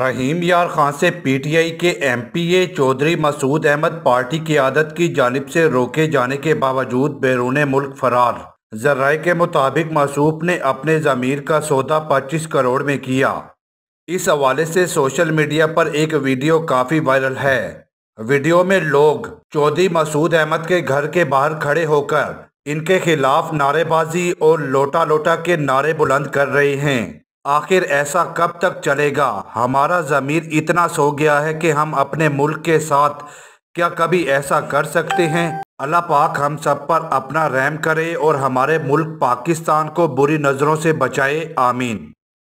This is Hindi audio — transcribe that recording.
रहीम यार खां से पीटीआई के एमपीए चौधरी मसूद अहमद पार्टी की आदत की जानब से रोके जाने के बावजूद बैरून मुल्क फरार जराये के मुताबिक मसूफ ने अपने ज़मीर का सौदा 25 करोड़ में किया इस हवाले से सोशल मीडिया पर एक वीडियो काफ़ी वायरल है वीडियो में लोग चौधरी मसूद अहमद के घर के बाहर खड़े होकर इनके खिलाफ नारेबाजी और लोटा लोटा के नारे बुलंद कर रहे हैं आखिर ऐसा कब तक चलेगा हमारा ज़मीर इतना सो गया है कि हम अपने मुल्क के साथ क्या कभी ऐसा कर सकते हैं अल्लाह पाक हम सब पर अपना रहम करे और हमारे मुल्क पाकिस्तान को बुरी नज़रों से बचाए आमीन